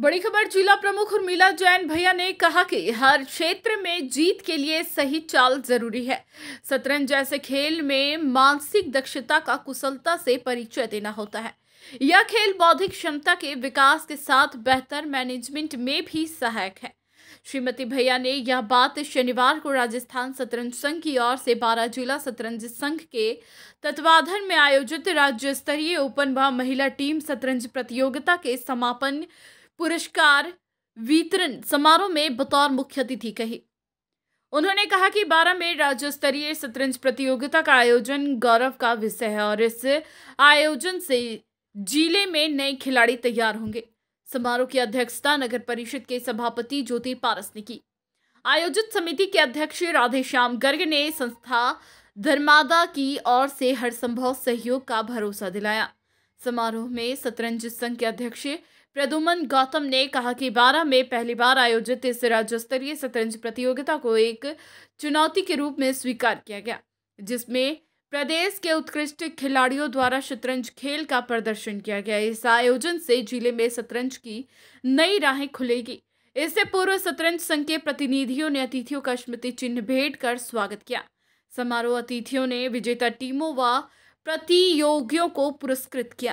बड़ी खबर जिला प्रमुख उर्मिला जैन भैया ने कहा कि हर क्षेत्र में जीत के लिए सही चाल जरूरी है शतरंज जैसे खेल में मानसिक दक्षता का कुशलता से परिचय देना होता है यह खेल बौद्धिक क्षमता के विकास के साथ बेहतर मैनेजमेंट में भी सहायक है श्रीमती भैया ने यह बात शनिवार को राजस्थान शतरंज संघ की ओर से बारह जिला शतरंज संघ के तत्वाधान में आयोजित राज्य स्तरीय ओपन व महिला टीम शतरंज प्रतियोगिता के समापन पुरस्कार वितरण समारोह में बतौर मुख्य अतिथि कही उन्होंने कहा कि बारह में राज्य स्तरीय शतरंज प्रतियोगिता का आयोजन गौरव का विषय है और इस आयोजन से जिले में नए खिलाड़ी तैयार होंगे समारोह की अध्यक्षता नगर परिषद के सभापति ज्योति पारस ने की आयोजित समिति के अध्यक्ष राधेश्याम गर्ग ने संस्था धर्मादा की ओर से हर संभव सहयोग का भरोसा दिलाया समारोह में शतरंज संघ के अध्यक्ष प्रदुमन गौतम ने कहा कि बारह में पहली बार आयोजित इस राज्य स्तरीय शतरंज प्रतियोगिता को एक चुनौती के रूप में स्वीकार किया गया जिसमें प्रदेश के उत्कृष्ट खिलाड़ियों द्वारा शतरंज खेल का प्रदर्शन किया गया इस आयोजन से जिले में शतरंज की नई राहें खुलेगी इससे पूर्व शतरंज संघ के प्रतिनिधियों ने अतिथियों का स्मृति चिन्ह भेंट कर स्वागत किया समारोह अतिथियों ने विजेता टीमों व प्रतियोगियों को पुरस्कृत किया